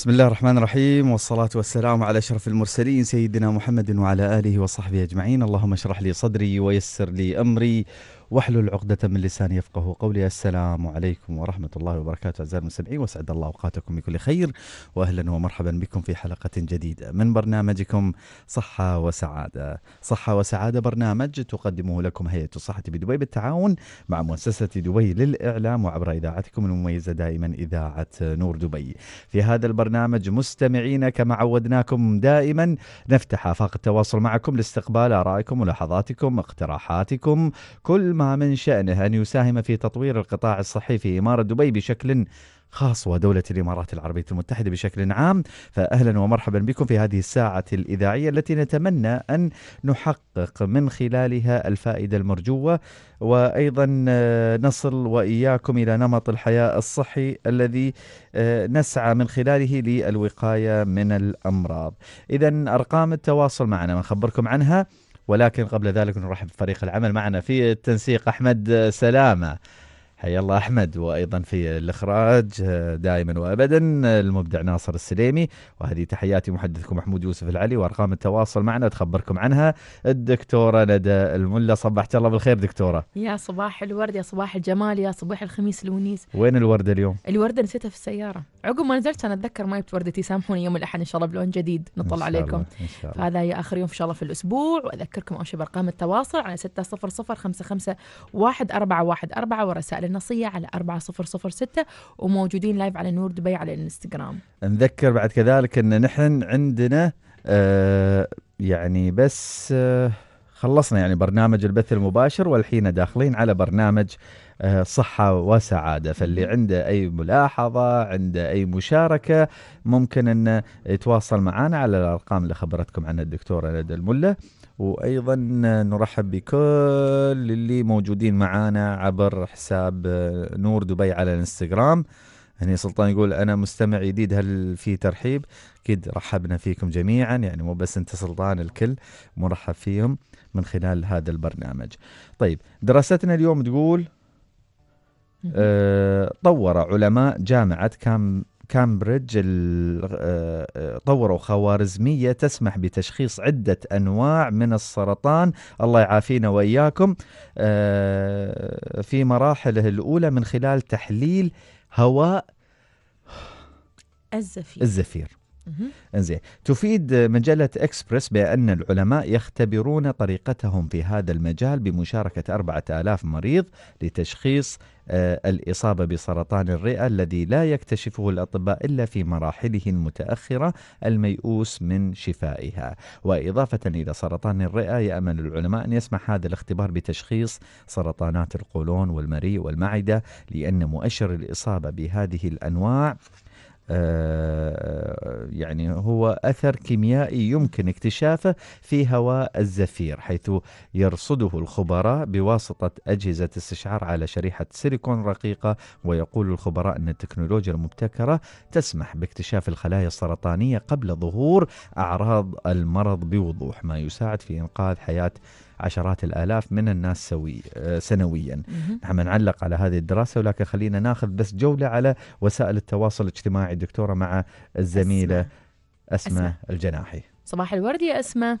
بسم الله الرحمن الرحيم والصلاة والسلام على أشرف المرسلين سيدنا محمد وعلى آله وصحبه أجمعين اللهم اشرح لي صدري ويسر لي أمري واحلل عقدة من لساني يفقه قولي السلام عليكم ورحمة الله وبركاته أعزائي المستمعين وسعد الله أوقاتكم بكل خير وأهلا ومرحبا بكم في حلقة جديدة من برنامجكم صحة وسعادة صحة وسعادة برنامج تقدمه لكم هيئة الصحة بدبي بالتعاون مع مؤسسة دبي للإعلام وعبر إذاعتكم المميزة دائما إذاعة نور دبي في هذا البرنامج مستمعين كما عودناكم دائما نفتح آفاق التواصل معكم لاستقبال آرائكم ملاحظاتكم اقتراحاتكم كل وما من شأنه أن يساهم في تطوير القطاع الصحي في إمارة دبي بشكل خاص ودولة الإمارات العربية المتحدة بشكل عام فأهلا ومرحبا بكم في هذه الساعة الإذاعية التي نتمنى أن نحقق من خلالها الفائدة المرجوة وأيضا آه، نصل وإياكم إلى نمط الحياة الصحي الذي آه، نسعى من خلاله للوقاية من الأمراض إذا أرقام التواصل معنا نخبركم عنها ولكن قبل ذلك نرحب بفريق العمل معنا في التنسيق أحمد سلامة حيا الله احمد وايضا في الاخراج آه، دائما وابدا آه، المبدع ناصر السليمي وهذه تحياتي محدثكم محمود يوسف العلي وارقام التواصل معنا تخبركم عنها الدكتوره ندى الملا صبحت الله بالخير دكتوره يا صباح الورد يا صباح الجمال يا صباح الخميس الونيس وين الورده اليوم الورده نسيتها في السياره عقب ما نزلت انا اتذكر ما جبت وردتي سامحوني يوم الاحد ان شاء الله بلون جديد نطلع عليكم إن شاء الله. اخر يوم ان شاء الله في الاسبوع واذكركم اول شيء بارقام التواصل على 600 55 ورسائل النصيه على 4006 وموجودين لايف على نور دبي على الانستغرام نذكر بعد كذلك ان نحن عندنا آه يعني بس آه خلصنا يعني برنامج البث المباشر والحين داخلين على برنامج آه، صحة وسعادة فاللي عنده أي ملاحظة عنده أي مشاركة ممكن أن يتواصل معنا على الأرقام اللي خبرتكم عنها الدكتورة ندى الملة وايضا نرحب بكل اللي موجودين معانا عبر حساب نور دبي على الانستغرام هني سلطان يقول انا مستمع جديد هل في ترحيب اكيد رحبنا فيكم جميعا يعني مو بس انت سلطان الكل مرحب فيهم من خلال هذا البرنامج طيب دراستنا اليوم تقول أه طور علماء جامعة كام كامبريدج آه، آه، طوروا خوارزمية تسمح بتشخيص عدة أنواع من السرطان الله يعافينا وإياكم آه، في مراحله الأولى من خلال تحليل هواء الزفير الزفير انزين تفيد مجلة اكسبرس بأن العلماء يختبرون طريقتهم في هذا المجال بمشاركة 4000 مريض لتشخيص آه، الإصابة بسرطان الرئة الذي لا يكتشفه الأطباء إلا في مراحله المتأخرة الميؤوس من شفائها وإضافة إلى سرطان الرئة يأمل العلماء أن يسمح هذا الاختبار بتشخيص سرطانات القولون والمريء والمعدة لأن مؤشر الإصابة بهذه الأنواع آه، يعني هو أثر كيميائي يمكن اكتشافه في هواء الزفير حيث يرصده الخبراء بواسطة أجهزة استشعار على شريحة سيليكون رقيقة ويقول الخبراء أن التكنولوجيا المبتكرة تسمح باكتشاف الخلايا السرطانية قبل ظهور أعراض المرض بوضوح ما يساعد في إنقاذ حياة عشرات الآلاف من الناس سوي آه، سنويا نحن نعلق على هذه الدراسة ولكن خلينا ناخذ بس جولة على وسائل التواصل الاجتماعي دكتورة مع الزميلة أسماء, أسماء الجناحي صباح الورد يا أسماء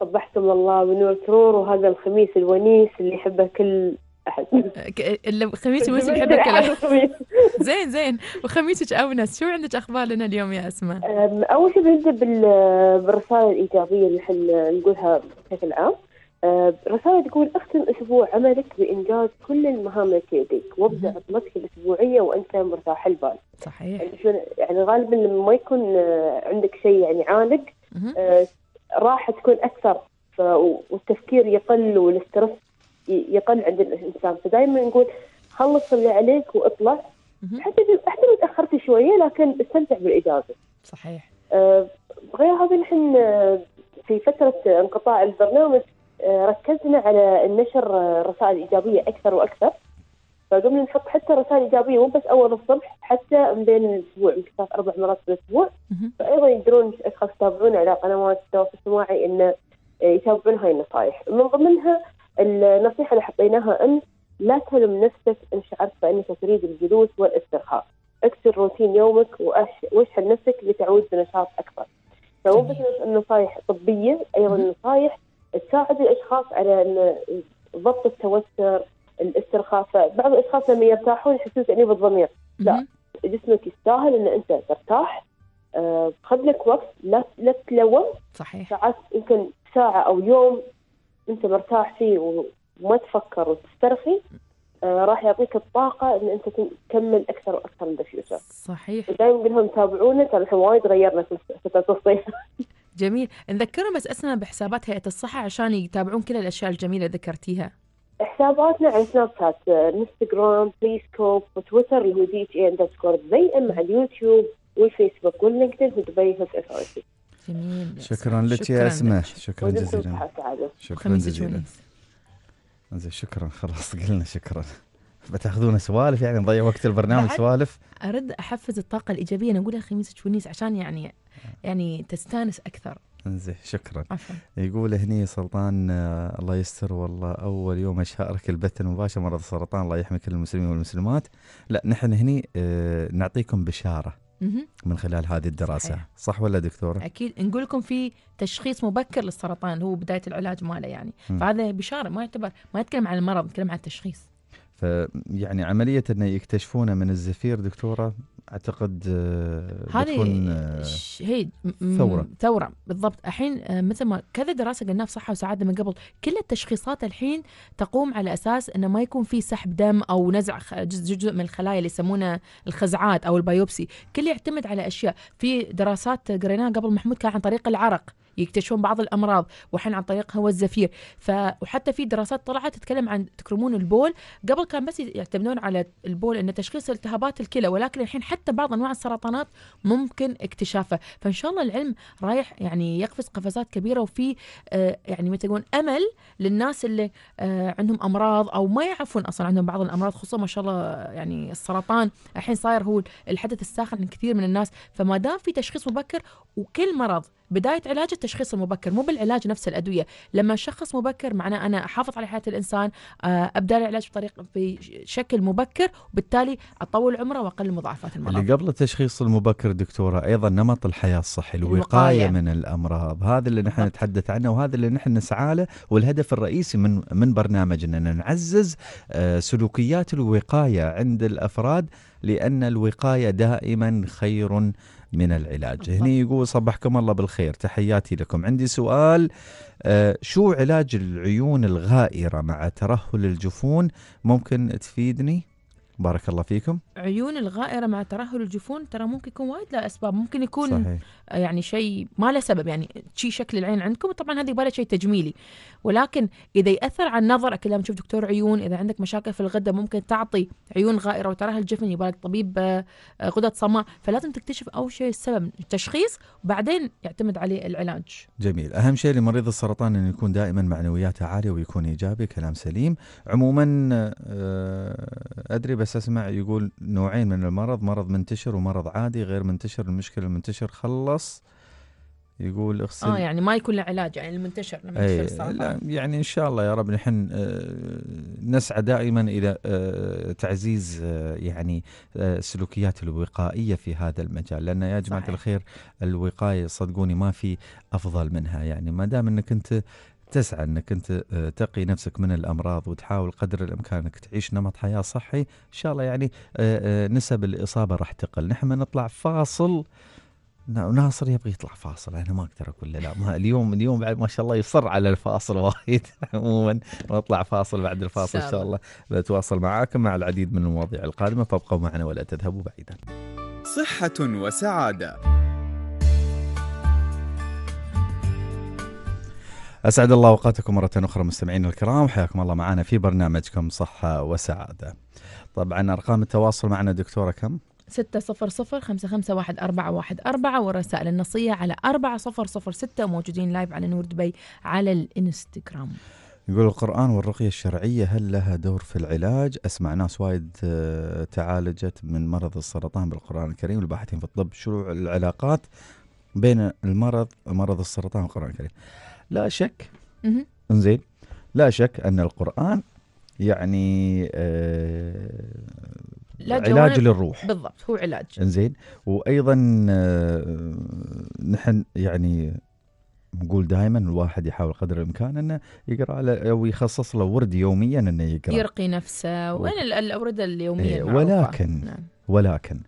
صبحتم الله بنور سرور وهذا الخميس الونيس اللي يحبه كل احد الخميس الونيس اللي يحبه كل احد زين زين وخميسك اونس شو عندك اخبار لنا اليوم يا اسماء؟ اول شيء بنبدا بالرساله الايجابيه اللي نقولها بشكل عام آه، رسالة تقول اختم أسبوع عملك بإنجاز كل المهام التي يديك وابدأ عطلتك الأسبوعية وأنت مرتاح البال صحيح يعني, يعني غالبا لما ما يكون آه، عندك شيء يعني عالق آه، راح تكون أكثر والتفكير يقل والاسترس يقل عند الإنسان فدائما نقول خلص اللي عليك واطلع حتى حتى لو تأخرت شوية لكن استمتع بالإجازة صحيح غير هذا نحن في فترة انقطاع البرنامج آه، ركزنا على النشر آه، رسائل ايجابيه اكثر واكثر فقمنا نحط حتى رسائل ايجابيه مو بس اول الصبح حتى من بين الاسبوع انكشاف اربع مرات في الأسبوع فايضا يقدرون الاشخاص يتابعون على قنوات التواصل الاجتماعي انه آه، يتابعون هاي النصائح من ضمنها النصيحه اللي حطيناها ان لا تلم نفسك ان شعرت بانك تريد الجلوس والاسترخاء اكسر روتين يومك واشحن نفسك لتعود بنشاط اكبر فمو بس النصائح طبيه ايضا النصائح تساعد الاشخاص على ان ضبط التوتر الاسترخاء فبعض الاشخاص لما يرتاحون يحسون تانيب الضمير لا جسمك يستاهل ان انت ترتاح خذ آه، لك وقت لا لا تلوم صحيح ساعات يمكن ساعه او يوم انت مرتاح فيه وما تفكر وتسترخي آه، راح يعطيك الطاقه ان انت تكمل اكثر واكثر من صحيح ودائما نقول لهم تابعونا ترى وايد غيرنا في فتره الصيف جميل نذكرهم بس اسمها بحسابات هيئه الصحه عشان يتابعون كل الاشياء الجميله اللي ذكرتيها حساباتنا على سناب شات انستغرام بليسكوب وتويتر اللي هو دي اتش اي اندرسكور زي على اليوتيوب والفيسبوك واللينكدين ودبي اف اثورتي جميل شكرا لك يا اسماء شكرا جزيلا شكرا جزيلا زين شكرا خلاص قلنا شكرا بتاخذون سوالف يعني نضيع وقت البرنامج سوالف ارد احفز الطاقه الايجابيه نقول يا اخي ميسج ونيس عشان يعني يعني تستانس اكثر انزين شكرا عفو. يقول هني سلطان آه، الله يستر والله اول يوم اشارك البث المباشر مرض السرطان الله يحمي كل المسلمين والمسلمات لا نحن هني آه، نعطيكم بشاره من خلال هذه الدراسه صحيح. صح ولا دكتوره اكيد نقول لكم في تشخيص مبكر للسرطان هو بدايه العلاج ماله يعني فهذا بشاره ما يعتبر ما يتكلم عن المرض يتكلم عن التشخيص فيعني عمليه انه يكتشفونه من الزفير دكتوره اعتقد آه، هذه آه، هي ثوره ثوره بالضبط الحين آه، مثل ما كذا دراسه قلناها في صحه وسعاده من قبل كل التشخيصات الحين تقوم على اساس انه ما يكون في سحب دم او نزع جزء من الخلايا اللي يسمونه الخزعات او البيوبسي كل يعتمد على اشياء في دراسات قريناها قبل محمود كان عن طريق العرق يكتشفون بعض الامراض وحين عن طريق هواء الزفير ف وحتى في دراسات طلعت تتكلم عن تكرمون البول قبل كان بس يعتمدون على البول انه تشخيص التهابات الكلى ولكن الحين حتى بعض انواع السرطانات ممكن اكتشافه فان شاء الله العلم رايح يعني يقفز قفزات كبيره وفي آه، يعني متى يقولون امل للناس اللي آه، عندهم امراض او ما يعرفون اصلا عندهم بعض الامراض خصوصا ما شاء الله يعني السرطان الحين صاير هو الحدث الساخن كثير من الناس فما دام في تشخيص مبكر وكل مرض بدايه علاج التشخيص المبكر مو بالعلاج نفس الادويه لما شخص مبكر معناه انا احافظ على حياه الانسان آه، ابدا العلاج بطريقه بشكل مبكر وبالتالي اطول عمره واقل مضاعفات المرض اللي قبل التشخيص المبكر دكتوره ايضا نمط الحياه الصحي الوقايه, الوقاية. من الامراض هذا اللي نحن نتحدث عنه وهذا اللي نحن نسعى له والهدف الرئيسي من من برنامجنا ان نعزز آه، سلوكيات الوقايه عند الافراد لان الوقايه دائما خير من العلاج هنا يقول صبحكم الله بالخير تحياتي لكم عندي سؤال آه شو علاج العيون الغائرة مع ترهل الجفون ممكن تفيدني بارك الله فيكم عيون الغائرة مع ترهل الجفون ترى ممكن يكون وايد له أسباب ممكن يكون صحيح. يعني شيء ما له سبب يعني شيء شكل العين عندكم طبعا هذا يبالها شيء تجميلي ولكن إذا يأثر على النظر اكيد لما تشوف دكتور عيون إذا عندك مشاكل في الغدة ممكن تعطي عيون غائرة وترهل الجفن يبالك طبيب آه، آه، غدد صماء فلازم تكتشف أول شيء السبب التشخيص وبعدين يعتمد عليه العلاج جميل أهم شيء لمريض السرطان أن يكون دائما معنوياته عالية ويكون إيجابي كلام سليم عموما آه، أدري بس بس اسمع يقول نوعين من المرض مرض منتشر ومرض عادي غير منتشر المشكله المنتشر خلص يقول اغسل اه يعني ما يكون له علاج يعني المنتشر لما أي لا يعني ان شاء الله يا رب نحن آه، نسعى دائما الى آه، تعزيز آه، يعني السلوكيات الوقائيه في هذا المجال لان يا جماعه الخير الوقايه صدقوني ما في افضل منها يعني ما دام انك انت تسعى انك انت آه، تقي نفسك من الامراض وتحاول قدر الامكان انك تعيش نمط حياه صحي ان شاء الله يعني آه، آه، نسب الاصابه راح تقل نحن نطلع فاصل ناصر يبغى يطلع فاصل انا ما اقدر اقول له لا ما اليوم اليوم بعد ما شاء الله يصر على الفاصل وايد عموما نطلع فاصل بعد الفاصل ان شاء الله بتواصل معاكم مع العديد من المواضيع القادمه فابقوا معنا ولا تذهبوا بعيدا صحه وسعاده أسعد الله أوقاتكم مرة أخرى مستمعينا الكرام حياكم الله معنا في برنامجكم صحة وسعادة طبعا أرقام التواصل معنا دكتورة كم؟ 600551414 والرسائل النصية على 4006 موجودين وموجودين لايف على نور دبي على الإنستغرام يقول القرآن والرقية الشرعية هل لها دور في العلاج؟ أسمع ناس وايد آه، تعالجت من مرض السرطان بالقرآن الكريم والباحثين في الطب شو العلاقات بين المرض مرض السرطان والقرآن الكريم لا شك انزين لا شك ان القران يعني آه علاج للروح بالضبط هو علاج انزين وايضا آه نحن يعني نقول دائما الواحد يحاول قدر الامكان انه يقرا له او يخصص له ورد يوميا انه يقرا يرقي نفسه وين الاورده اليوميه إيه ولكن نعم. ولكن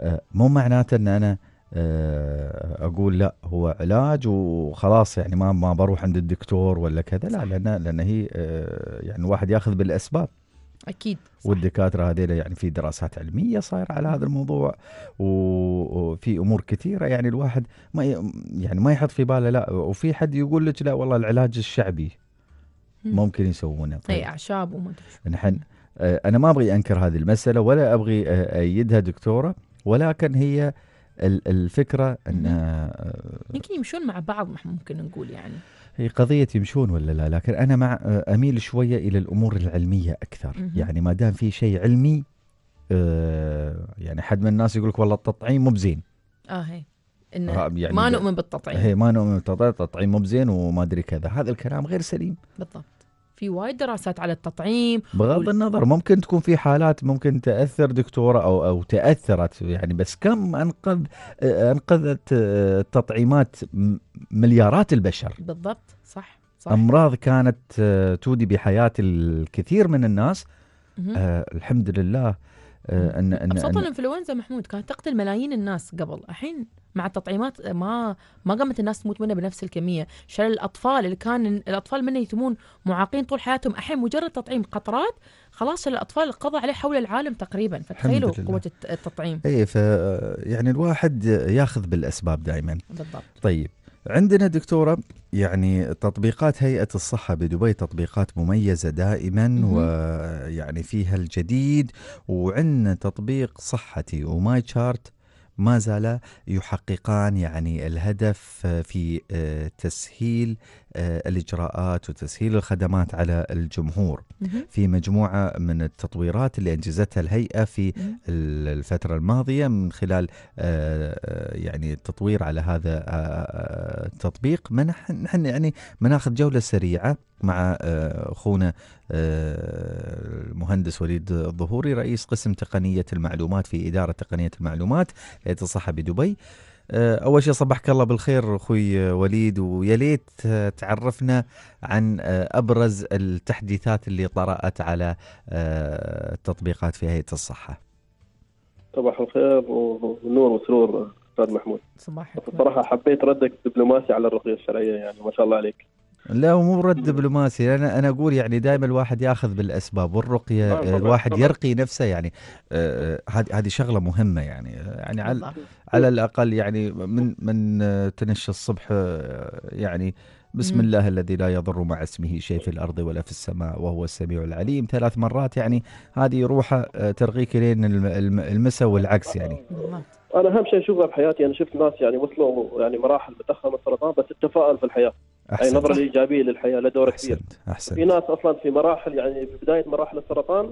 آه، مو معناته ان انا آه، اقول لا هو علاج وخلاص يعني ما ما بروح عند الدكتور ولا كذا لا لان لان هي آه، يعني الواحد ياخذ بالاسباب اكيد صح. والدكاتره هذيلا يعني في دراسات علميه صايره على هذا الموضوع وفي امور كثيره يعني الواحد ما يعني ما يحط في باله لا وفي حد يقول لك لا والله العلاج الشعبي ممكن يسوونه طيب. اي اعشاب وما نحن آه، انا ما ابغي انكر هذه المساله ولا ابغي ايدها دكتوره ولكن هي الفكره ان آه، يمكن يمشون مع بعض ممكن نقول يعني هي قضية يمشون ولا لا لكن أنا مع آه، أميل شوية إلى الأمور العلمية أكثر مم. يعني ما دام في شيء علمي آه، يعني حد من الناس يقول لك والله التطعيم مو بزين اه هي إنه يعني ما نؤمن بالتطعيم هي ما نؤمن بالتطعيم التطعيم مو بزين وما أدري كذا هذا الكلام غير سليم بالضبط في وايد دراسات على التطعيم بغض وال... النظر ممكن تكون في حالات ممكن تاثر دكتوره او او تاثرت يعني بس كم انقذ انقذت آه، التطعيمات مليارات البشر بالضبط صح صح امراض كانت آه، تودي بحياه الكثير من الناس أه الحمد لله آه، ان ان ابسط الانفلونزا محمود كانت تقتل ملايين الناس قبل الحين مع التطعيمات ما ما قامت الناس تموت منها بنفس الكميه شل الاطفال اللي كان الاطفال منه يتمون معاقين طول حياتهم الحين مجرد تطعيم قطرات خلاص الاطفال قضى عليه حول العالم تقريبا فتخيلوا قوه التطعيم اي ف يعني الواحد ياخذ بالاسباب دائما بالضبط طيب عندنا دكتوره يعني تطبيقات هيئه الصحه بدبي تطبيقات مميزه دائما ويعني فيها الجديد وعندنا تطبيق صحتي وماي تشارت ما زال يحققان يعني الهدف في آه، تسهيل آه، الاجراءات وتسهيل الخدمات على الجمهور في مجموعه من التطويرات اللي انجزتها الهيئه في الفتره الماضيه من خلال آه، آه، يعني التطوير على هذا التطبيق نحن يعني بناخذ جوله سريعه مع اخونا المهندس وليد الظهوري رئيس قسم تقنيه المعلومات في اداره تقنيه المعلومات لاتصحى بدبي آه، اول شيء صبحك الله بالخير اخوي وليد ويا ليت تعرفنا عن آه، ابرز التحديثات اللي طرات على آه، التطبيقات في هيئه الصحه. صباح الخير ونور وسرور استاذ محمود. صباح الخير. بصراحه حبيت ردك الدبلوماسي على الرقيه الشرعيه يعني ما شاء الله عليك. لا هو مو رد دبلوماسي انا انا اقول يعني دائما الواحد ياخذ بالاسباب والرقيه آه، الواحد يرقي نفسه يعني آه، آه، هذه هذه شغله مهمه يعني يعني على, على الاقل يعني من من تنشى الصبح يعني بسم الله الذي لا يضر مع اسمه شيء في الارض ولا في السماء وهو السميع العليم ثلاث مرات يعني هذه روحه ترقيك لين المساء والعكس يعني انا اهم شيء اشوفه بحياتي انا شفت ناس يعني وصلوا يعني مراحل متاخره من السرطان بس التفاؤل في الحياه احسنت. اي نظره الايجابيه للحياه له دور كبير احسنت في ناس اصلا في مراحل يعني في بدايه مراحل السرطان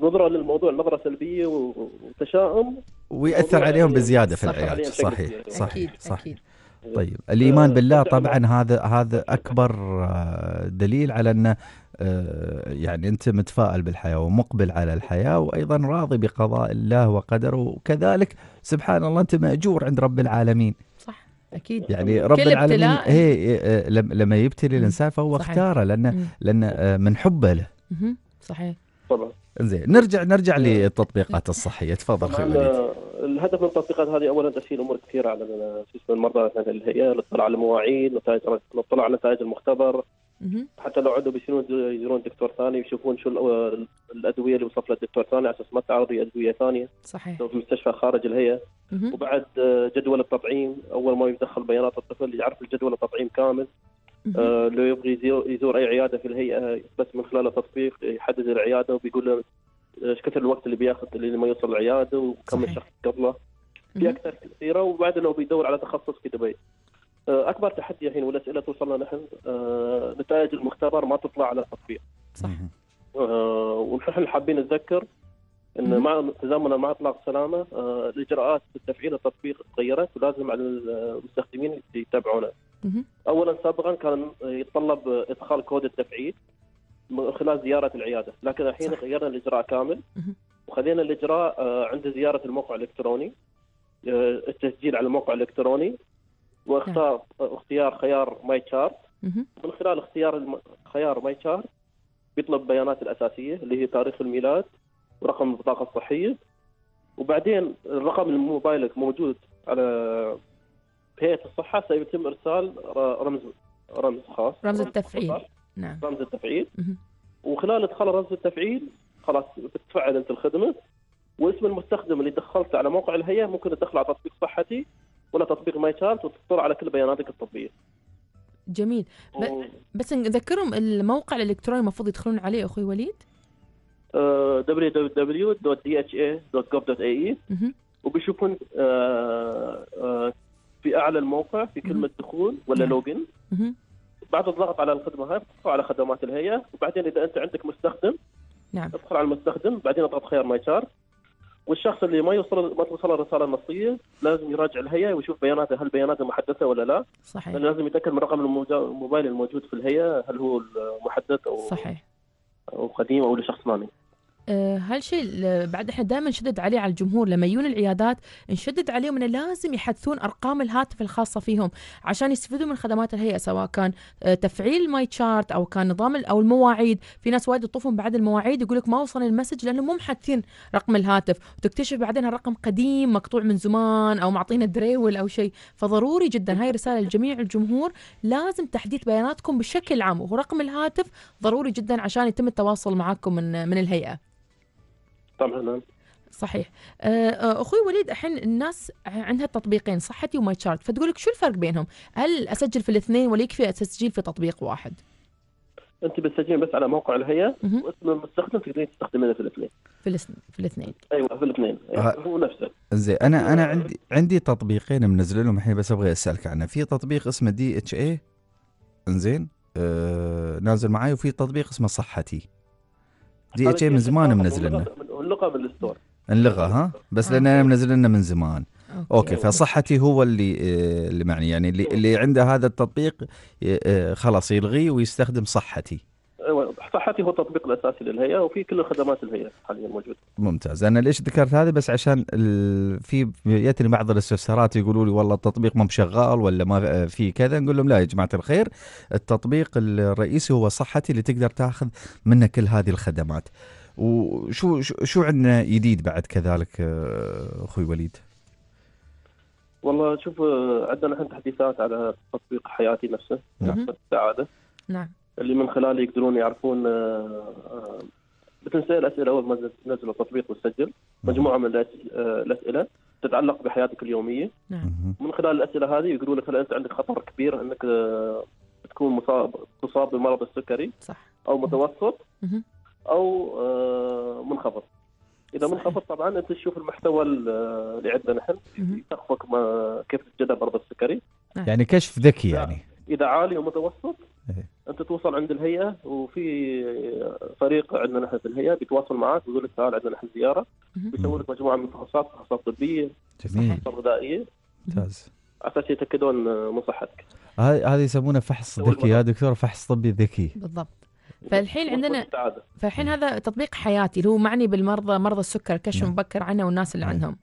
نظره للموضوع نظره سلبيه وتشاؤم ويأثر عليهم يعني بزياده في العلاج صحيح صحيح صحيح, صحيح. طيب الايمان آه، بالله طبعا هذا هذا اكبر آه، دليل على ان آه، يعني انت متفائل بالحياه ومقبل على الحياه وايضا راضي بقضاء الله وقدره وكذلك سبحان الله انت ماجور عند رب العالمين اكيد يعني رب العالمين هي آه، لما يبتلي الانسان فهو صحيح. اختاره لان لان آه، من حبه له صحيح طبعا زين نرجع نرجع للتطبيقات الصحيه تفضل اخي آه، الهدف من التطبيقات هذه اولا تسهيل امور كثيره على اسمه المرضى الهيئه الاطلاع على المواعيد نتائج نطلع على نتائج المختبر حتى لو عندهم يصيرون يزورون دكتور ثاني يشوفون شو الادويه اللي وصف لها الدكتور ثاني على اساس ما تعرض ادويه ثانيه صحيح لو في مستشفى خارج الهيئه وبعد آه، جدول التطعيم اول ما يدخل بيانات الطفل يعرف الجدول التطعيم كامل آه لو يبغي يزور, اي عياده في الهيئه بس من خلال التطبيق يحدد العياده وبيقول له آه، ايش كثر الوقت اللي بياخذ لما يوصل العياده وكم الشخص قبله في اكثر كثيره وبعد لو بيدور على تخصص في دبي آه، اكبر تحدي الحين والاسئله توصلنا نحن آه، نتائج المختبر ما تطلع على التطبيق صح آه، ونحن حابين نتذكر ان مع تزامنا مع اطلاق السلامه الاجراءات التفعيل التطبيق تغيرت ولازم على المستخدمين يتابعونه. اولا سابقا كان يتطلب ادخال كود التفعيل من خلال زياره العياده، لكن الحين غيرنا الاجراء كامل وخلينا الاجراء عند زياره الموقع الالكتروني التسجيل على الموقع الالكتروني واختار اختيار خيار ماي تشارت من خلال اختيار خيار ماي تشارت بيطلب بيانات الاساسيه اللي هي تاريخ الميلاد ورقم البطاقه الصحيه وبعدين الرقم الموبايلك موجود على هيئه الصحه سيتم ارسال رمز رمز خاص رمز التفعيل نعم رمز التفعيل وخلال ادخال رمز التفعيل خلاص بتفعل انت الخدمه واسم المستخدم اللي دخلته على موقع الهيئه ممكن تدخله على تطبيق صحتي ولا تطبيق ماي شارت وتطلع على كل بياناتك الطبيه جميل ب... بس نذكرهم الموقع الالكتروني المفروض يدخلون عليه اخوي وليد www.dha.gov.ae آه، وبيشوفون آه، آه، في اعلى الموقع في كلمه دخول ولا لوجن نعم. بعد الضغط على الخدمه هاي بتدخل على خدمات الهيئه وبعدين اذا انت عندك مستخدم نعم ادخل على المستخدم بعدين اضغط خيار ماي شارت والشخص اللي ما يوصل ما توصل الرساله النصيه لازم يراجع الهيئه ويشوف بياناته هل بياناته محدثه ولا لا صحيح لأنه لازم يتاكد من رقم الموبايل الموجود في الهيئه هل هو محدث او صحيح او قديم او لشخص ثاني هالشيء آه، بعد احنا دائما نشدد عليه على الجمهور لما يجون العيادات نشدد عليهم انه لازم يحدثون ارقام الهاتف الخاصه فيهم عشان يستفيدوا من خدمات الهيئه سواء كان آه، تفعيل ماي تشارت او كان نظام او المواعيد في ناس وايد يطوفون بعد المواعيد يقول لك ما وصل المسج لانه مو محدثين رقم الهاتف وتكتشف بعدين الرقم قديم مقطوع من زمان او معطينا دريول او شيء فضروري جدا هاي رساله لجميع الجمهور لازم تحديث بياناتكم بشكل عام ورقم الهاتف ضروري جدا عشان يتم التواصل معاكم من من الهيئه طبعا نعم. صحيح آه، آه، اخوي وليد الحين الناس عندها تطبيقين صحتي وماي تشارت فتقول لك شو الفرق بينهم؟ هل اسجل في الاثنين ولا يكفي اسجل في تطبيق واحد؟ انت بتسجلين بس على موقع الهيئه واسم المستخدم تقدرين تستخدمينه في الاثنين في الاثنين في الاثنين ايوه في الاثنين أه. يعني هو نفسه زين انا انا عندي عندي تطبيقين منزل لهم الحين بس ابغى اسالك عنه في تطبيق اسمه دي اتش اي انزين آه نازل معي وفي تطبيق اسمه صحتي دي اتش اي من زمان منزلنا من اللغه من الستور اللغه ها بس آه. لان انا منزل لنا من زمان اوكي فصحتي هو اللي آه، اللي معني يعني اللي اللي عنده هذا التطبيق آه، خلاص يلغيه ويستخدم صحتي ايوه صحتي هو التطبيق الاساسي للهيئه وفي كل خدمات الهيئه حاليا موجوده. ممتاز، انا ليش ذكرت هذا بس عشان ال... في ياتني بعض الاستفسارات يقولوا لي والله التطبيق ما مشغال ولا ما في كذا، نقول لهم لا يا جماعه الخير التطبيق الرئيسي هو صحتي اللي تقدر تاخذ منه كل هذه الخدمات. وشو شو عندنا جديد بعد كذلك آه، اخوي وليد؟ والله شوف آه، عندنا الحين تحديثات على تطبيق حياتي نفسه نعم السعاده نعم اللي من خلاله يقدرون يعرفون آه، بتنسال اسئله اول ما تنزل التطبيق وتسجل مجموعه من الاسئله تتعلق بحياتك اليوميه نعم من خلال الاسئله هذه يقولون لك هل انت عندك خطر كبير انك تكون مصاب تصاب بمرض السكري صح او متوسط او آه، منخفض اذا منخفض طبعا انت تشوف المحتوى آه، اللي عندنا نحن تخفق ما كيف تتجنب برضه السكري نعم. يعني كشف ذكي يعني اذا عالي ومتوسط إيه. انت توصل عند الهيئه وفي آه، فريق عندنا نحن في الهيئه بيتواصل معك ويقول لك تعال عندنا نحن زياره بيسوي لك مجموعه من الفحوصات فحوصات طبيه جميل فحوصات غذائيه ممتاز اساس يتاكدون من صحتك هذه يسمونه فحص ذكي يا دكتور فحص طبي ذكي بالضبط فالحين عندنا فالحين هذا تطبيق حياتي اللي هو معني بالمرضى مرضى السكر كشف نعم. مبكر عنه والناس اللي نعم. عندهم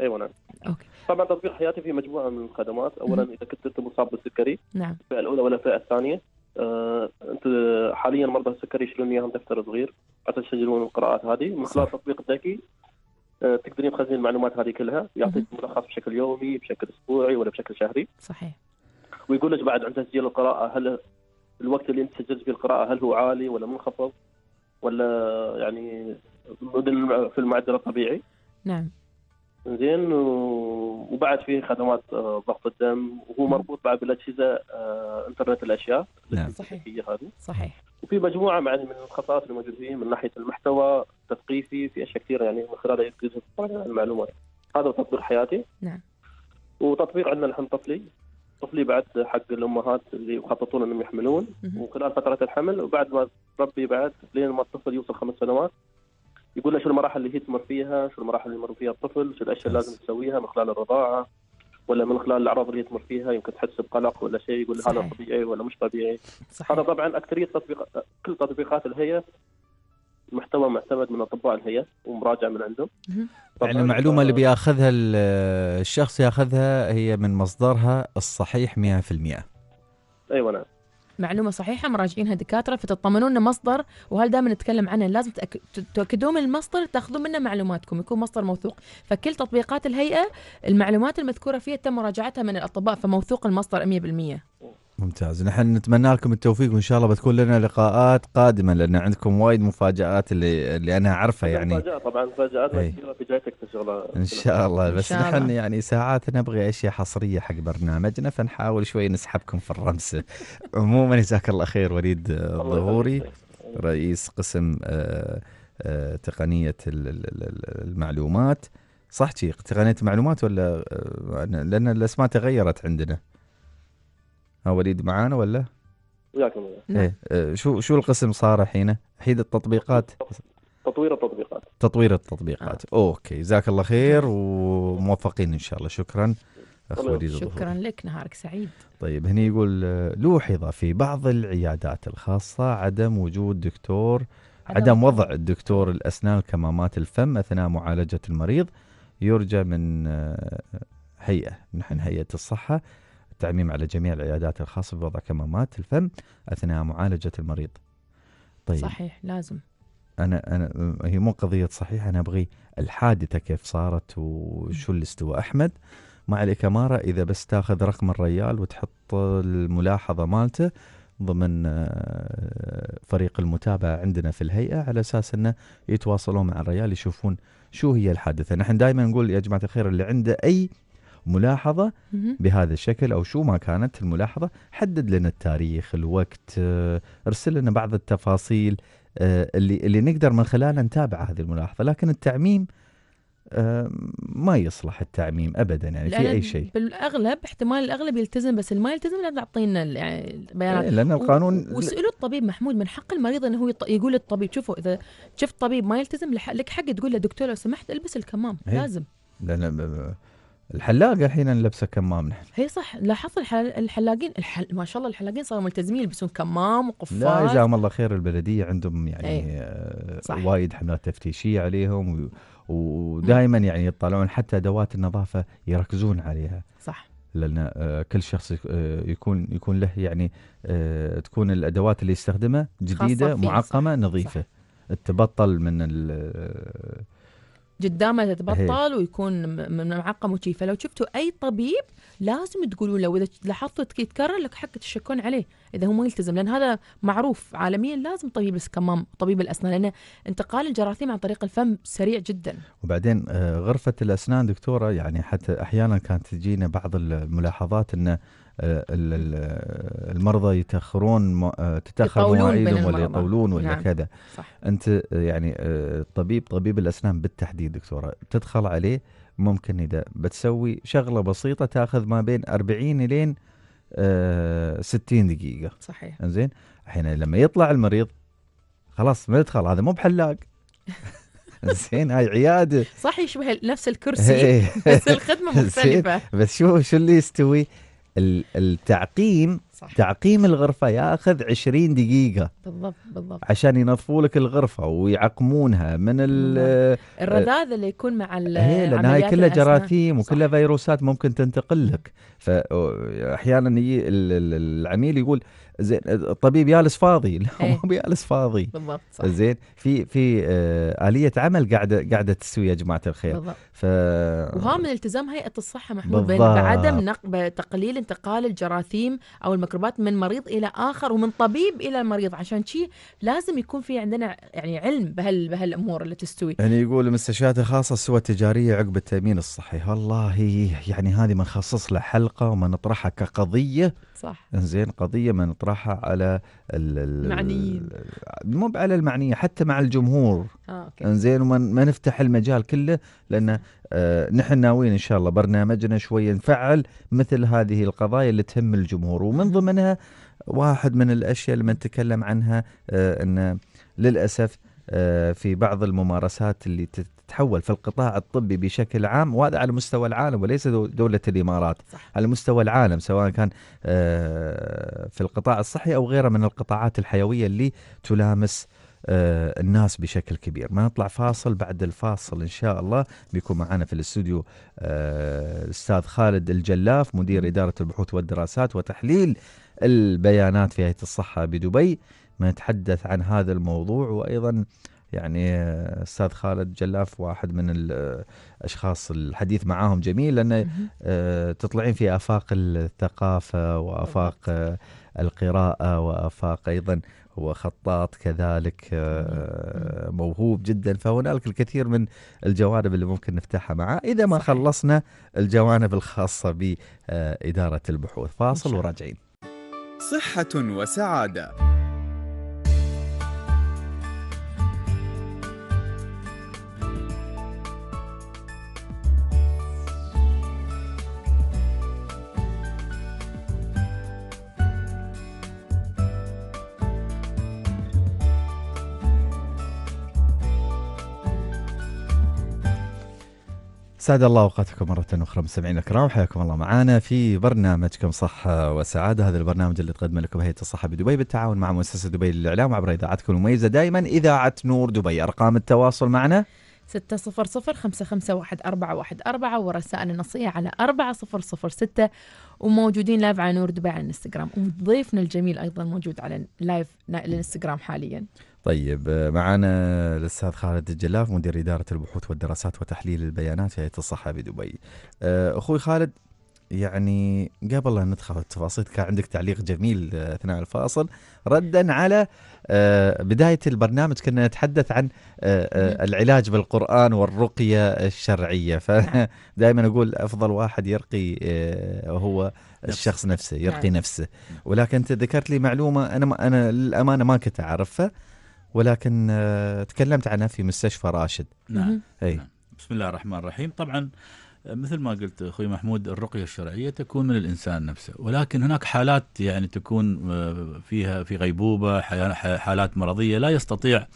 ايوه نعم اوكي طبعا تطبيق حياتي فيه مجموعه من الخدمات اولا اذا كنت انت مصاب بالسكري نعم الفئه الاولى ولا الفئه الثانيه آه، انت حاليا مرضى السكري يشيلون اياهم دفتر صغير حتى يسجلون القراءات هذه من خلال التطبيق الذكي آه، تقدرين تخزنين المعلومات هذه كلها يعطيك ملخص بشكل يومي بشكل اسبوعي ولا بشكل شهري صحيح ويقول لك بعد عند تسجيل القراءه هل الوقت اللي انت سجلت فيه القراءه هل هو عالي ولا منخفض ولا يعني في المعدل الطبيعي نعم زين وبعد فيه خدمات آه، ضغط الدم وهو مربوط بعد بالاجهزه آه، انترنت الاشياء نعم صحيح هذه صحيح وفي مجموعه معني من الخطوات الموجودين من ناحيه المحتوى التثقيفي في اشياء كثيره يعني من خلال المعلومات هذا تطبيق حياتي نعم وتطبيق عندنا الحين طفلي طفلي بعد حق الامهات اللي يخططون انهم يحملون وخلال فتره الحمل وبعد ما ربي بعد لين ما الطفل يوصل خمس سنوات يقول له شو المراحل اللي هي تمر فيها، شو المراحل اللي يمر فيها الطفل، شو الاشياء اللي لازم تسويها من خلال الرضاعه ولا من خلال الاعراض اللي تمر فيها يمكن تحس بقلق ولا شيء يقول هذا طبيعي ولا مش طبيعي. صحيح. هذا طبعا اكثريه تطبيق كل تطبيقات الهيئه محتوى معتمد من اطباء الهيئه ومراجعه من عندهم يعني المعلومه اللي بياخذها الشخص ياخذها هي من مصدرها الصحيح 100% ايوه نعم معلومة صحيحة مراجعينها دكاترة فتطمنون مصدر وهل دائما نتكلم عنه لازم تأكدون من المصدر تاخذون منه معلوماتكم يكون مصدر موثوق فكل تطبيقات الهيئة المعلومات المذكورة فيها تم مراجعتها من الأطباء فموثوق المصدر 100% ممتاز نحن نتمنى لكم التوفيق وان شاء الله بتكون لنا لقاءات قادمه لان عندكم وايد مفاجات اللي اللي انا اعرفها يعني مفاجات طبعا مفاجات إيه. كثيره في جايتك ان شاء الله ان شاء الله بس شاء الله. نحن يعني ساعات نبغي اشياء حصريه حق برنامجنا فنحاول شوي نسحبكم في الرمسه عموما جزاك الله خير وليد الظهوري إيه. رئيس قسم آه، آه، تقنيه المعلومات صح تقنيه المعلومات ولا آه، لان الاسماء تغيرت عندنا ها وليد معانا ولا؟ وياكم نعم. ايه آه، شو شو القسم صار الحين؟ حيد التطبيقات تطوير التطبيقات تطوير التطبيقات آه. اوكي جزاك الله خير وموفقين ان شاء الله شكرا اخ وليد شكرا لك نهارك سعيد طيب هني يقول آه، لوحظ في بعض العيادات الخاصه عدم وجود دكتور عدم, عدم وضع الدكتور الاسنان كمامات الفم اثناء معالجه المريض يرجى من آه، هيئه نحن هيئه الصحه التعميم على جميع العيادات الخاصة بوضع كمامات الفم أثناء معالجة المريض طيب صحيح لازم أنا أنا هي مو قضية صحيح أنا أبغي الحادثة كيف صارت وشو اللي استوى أحمد مع الإكامارة إذا بس تاخذ رقم الريال وتحط الملاحظة مالته ضمن آه، فريق المتابعة عندنا في الهيئة على أساس أنه يتواصلون مع الريال يشوفون شو هي الحادثة نحن دائما نقول يا جماعة الخير اللي عنده أي ملاحظه بهذا الشكل او شو ما كانت الملاحظه حدد لنا التاريخ الوقت آه، ارسل لنا بعض التفاصيل آه، اللي اللي نقدر من خلالها نتابع هذه الملاحظه لكن التعميم آه، ما يصلح التعميم ابدا يعني في اي شيء بالاغلب احتمال الاغلب يلتزم بس اللي ما يلتزم لا تعطينا يعني إيه، لان القانون و... وسالوا الطبيب محمود من حق المريض انه هو يقول للطبيب شوفوا اذا شفت طبيب ما يلتزم لك حق تقول له دكتور لو سمحت البس الكمام إيه. لازم لان الحلاق الحين نلبسه كمام نحن اي صح لاحظت الحلاقين الحل... ما شاء الله الحلاقين صاروا ملتزمين يلبسون كمام وقفاز لا جزاهم الله خير البلديه عندهم يعني إيه. آه، صح. وايد حملات تفتيشيه عليهم و... ودائما يعني يطالعون حتى ادوات النظافه يركزون عليها صح لان آه، كل شخص آه، يكون يكون له يعني تكون الادوات اللي يستخدمها جديده معقمه نظيفه صح. تبطل من قدامه تتبطل ويكون معقم وشي فلو شفتوا اي طبيب لازم تقولوا له واذا لاحظتوا يتكرر لك حق تشكون عليه اذا هو ما يلتزم لان هذا معروف عالميا لازم طبيب الكمام طبيب الاسنان لان انتقال الجراثيم عن طريق الفم سريع جدا وبعدين آه، غرفه الاسنان دكتوره يعني حتى احيانا كانت تجينا بعض الملاحظات انه آه، المرضى يتاخرون آه، تتاخر مواعيدهم ولا يطولون ولا نعم. كذا انت آه، يعني الطبيب طبيب الاسنان بالتحديد دكتوره تدخل عليه ممكن اذا بتسوي شغله بسيطه تاخذ ما بين 40 الين 60 دقيقه صحيح انزين الحين لما يطلع المريض خلاص ما يدخل هذا مو بحلاق زين هاي عياده صح يشبه نفس الكرسي إيه. بس الخدمه مختلفه بس شو شو اللي يستوي التعقيم صح. تعقيم الغرفه ياخذ 20 دقيقه بالضبط بالضبط عشان ينظفوا لك الغرفه ويعقمونها من الرذاذ آه، اللي يكون مع إيه، هي لان هاي كلها جراثيم وكلها فيروسات ممكن تنتقل لك فاحيانا العميل يقول زين الطبيب يالس فاضي لا إيه. مو بيالس فاضي بالضبط صح زين في في آه، اليه عمل قاعده قاعده تسوي يا جماعه الخير بالضبط ف... وها من التزام هيئه الصحه محمود بين بعدم نق... تقليل انتقال الجراثيم او الميكروبات من مريض الى اخر ومن طبيب الى مريض عشان شي لازم يكون في عندنا يعني علم بهال بهالامور اللي تستوي يعني يقول المستشفيات الخاصه سوى تجاريه عقب التامين الصحي والله يعني هذه ما نخصص لها حلقه وما نطرحها كقضيه صح انزين قضيه ما نطرحها على المعنيين مو على المعنيه حتى مع الجمهور آه، أوكي. وما نفتح المجال كله لان آه، نحن ناويين ان شاء الله برنامجنا شويه نفعل مثل هذه القضايا اللي تهم الجمهور ومن ضمنها واحد من الاشياء اللي نتكلم عنها آه، ان للاسف آه، في بعض الممارسات اللي تتحول في القطاع الطبي بشكل عام وهذا على مستوى العالم وليس دولة الإمارات صح. على مستوى العالم سواء كان آه، في القطاع الصحي أو غيره من القطاعات الحيوية اللي تلامس آه، الناس بشكل كبير ما نطلع فاصل بعد الفاصل إن شاء الله بيكون معنا في الاستوديو آه، الأستاذ خالد الجلاف مدير إدارة البحوث والدراسات وتحليل البيانات في هيئة الصحة بدبي ما نتحدث عن هذا الموضوع وأيضا يعني استاذ خالد جلاف واحد من الاشخاص الحديث معاهم جميل لانه آه، تطلعين في افاق الثقافه وافاق آه، القراءه وافاق ايضا هو خطاط كذلك آه، موهوب جدا فهنالك الكثير من الجوانب اللي ممكن نفتحها معه اذا ما خلصنا الجوانب الخاصه باداره البحوث فاصل وراجعين صحه وسعاده اسعد الله اوقاتكم مره اخرى مستمعينا الكرام حياكم الله معنا في برنامجكم صحه وسعاده هذا البرنامج اللي تقدمه لكم هيئه الصحه بدبي بالتعاون مع مؤسسه دبي للاعلام عبر اذاعتكم المميزه دائما اذاعه نور دبي ارقام التواصل معنا ستة صفر صفر خمسة خمسة واحد أربعة واحد أربعة ورسائل النصية على أربعة صفر صفر ستة وموجودين لايف على نور دبي على الانستغرام وضيفنا الجميل أيضا موجود على لايف الانستغرام حاليا طيب آه، معنا الاستاذ خالد الجلاف مدير اداره البحوث والدراسات وتحليل البيانات في هيئه الصحه بدبي آه، اخوي خالد يعني قبل لا ندخل في التفاصيل كان عندك تعليق جميل آه، اثناء الفاصل ردا على آه، بدايه البرنامج كنا نتحدث عن آه، العلاج بالقران والرقيه الشرعيه فدائما نعم. اقول افضل واحد يرقي هو الشخص نفسه يرقي نعم. نفسه ولكن انت ذكرت لي معلومه انا انا للامانه ما كنت اعرفها ولكن تكلمت عنها في مستشفى راشد نعم اي نعم. بسم الله الرحمن الرحيم طبعا مثل ما قلت اخوي محمود الرقيه الشرعيه تكون من الانسان نفسه ولكن هناك حالات يعني تكون آه، فيها في غيبوبه حالات مرضيه لا يستطيع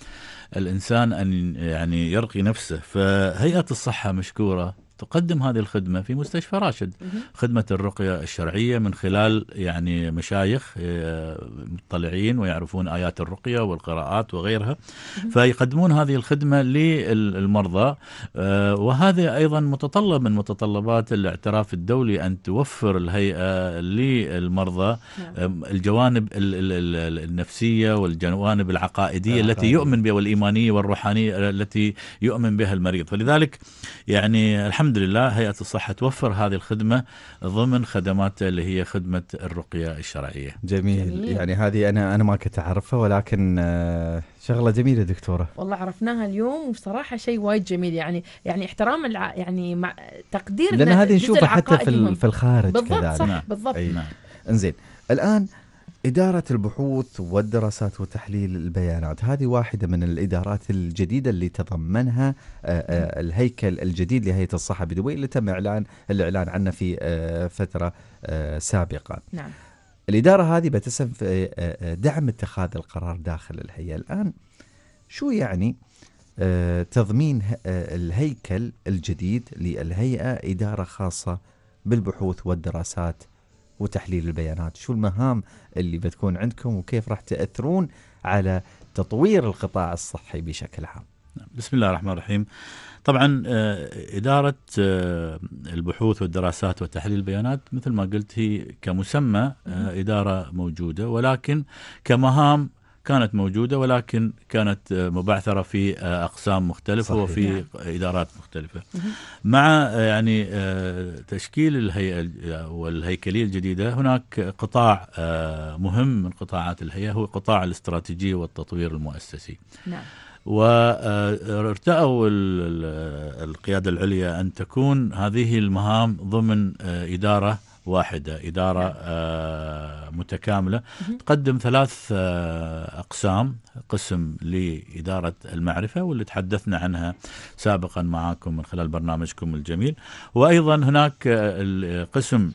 الانسان ان يعني يرقي نفسه فهيئه الصحه مشكوره تقدم هذه الخدمة في مستشفى راشد خدمة الرقية الشرعية من خلال يعني مشايخ آه، مطلعين ويعرفون آيات الرقية والقراءات وغيرها فيقدمون هذه الخدمة للمرضى آه، وهذا أيضا متطلب من متطلبات الاعتراف الدولي أن توفر الهيئة للمرضى آه، نعم. الجوانب النفسية والجوانب العقائدية نعم، التي نعم. يؤمن بها والإيمانية والروحانية التي يؤمن بها المريض فلذلك يعني الحمد الحمد لله هيئة الصحة توفر هذه الخدمة ضمن خدماتها اللي هي خدمة الرقية الشرعية جميل, جميل. يعني هذه أنا أنا ما كنت أعرفها ولكن آه، شغله جميله دكتوره والله عرفناها اليوم وصراحة شيء وايد جميل يعني يعني احترام الع... يعني مع تقدير لان هذه نشوفها حتى في, في الخارج بالضبط كذلك. صح نعم. بالضبط نعم. انزين الان إدارة البحوث والدراسات وتحليل البيانات هذه واحدة من الإدارات الجديدة اللي تضمنها آه، آه، نعم. الهيكل الجديد لهيئة الصحة بدبي اللي تم إعلان الإعلان عنه في آه، فترة سابقة نعم. الإدارة هذه بتسهم في دعم اتخاذ القرار داخل الهيئة الآن شو يعني تضمين الهيكل الجديد للهيئة إدارة خاصة بالبحوث والدراسات وتحليل البيانات شو المهام اللي بتكون عندكم وكيف راح تأثرون على تطوير القطاع الصحي بشكل عام نعم، بسم الله الرحمن الرحيم طبعا آه، إدارة آه، البحوث والدراسات وتحليل البيانات مثل ما قلت هي كمسمى آه، إدارة موجودة ولكن كمهام كانت موجودة ولكن كانت مبعثرة في أقسام مختلفة صحيح. وفي نعم. إدارات مختلفة مع يعني تشكيل الهيئة والهيكلية الجديدة هناك قطاع مهم من قطاعات الهيئة هو قطاع الاستراتيجية والتطوير المؤسسي نعم. وارتأوا القيادة العليا أن تكون هذه المهام ضمن إدارة واحدة إدارة نعم. آه، متكاملة تقدم ثلاث آه، أقسام قسم لإدارة المعرفة واللي تحدثنا عنها سابقا معاكم من خلال برنامجكم الجميل وأيضا هناك آه، قسم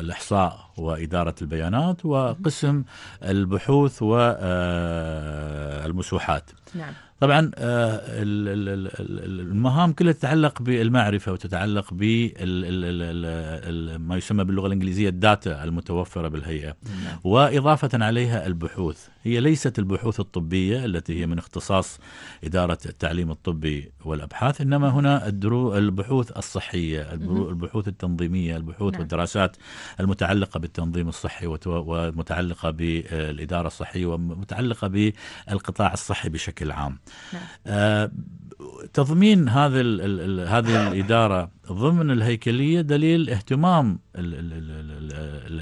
الإحصاء وإدارة البيانات وقسم البحوث والمسوحات نعم طبعا آه، المهام كلها تتعلق بالمعرفه وتتعلق بما يسمى باللغه الانجليزيه الداتا المتوفره بالهيئه نعم. واضافه عليها البحوث هي ليست البحوث الطبيه التي هي من اختصاص اداره التعليم الطبي والابحاث انما هنا البحوث الصحيه البحوث التنظيميه البحوث نعم. والدراسات المتعلقه بالتنظيم الصحي ومتعلقه بالاداره الصحيه ومتعلقه بالقطاع الصحي بشكل عام تضمين هذا هذه الإدارة ضمن الهيكلية دليل اهتمام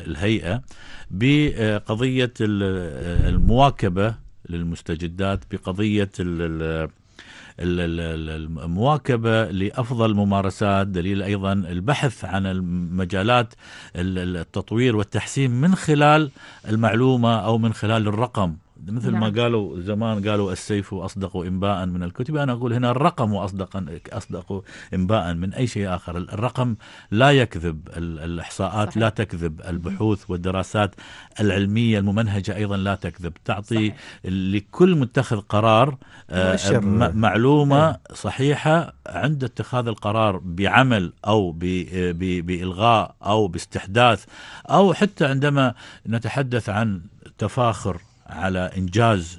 الهيئة بقضية المواكبة للمستجدات بقضية المواكبة لأفضل ممارسات دليل أيضا البحث عن المجالات التطوير والتحسين من خلال المعلومة أو من خلال الرقم مثل نعم. ما قالوا زمان قالوا السيف أصدق إنباء من الكتب أنا أقول هنا الرقم أصدق أصدق إنباء من أي شيء آخر الرقم لا يكذب الإحصاءات صحيح. لا تكذب البحوث والدراسات العلمية الممنهجة أيضا لا تكذب تعطي صحيح. لكل متخذ قرار آه، معلومة نعم. صحيحة عند اتخاذ القرار بعمل أو بإلغاء أو باستحداث أو حتى عندما نتحدث عن تفاخر على إنجاز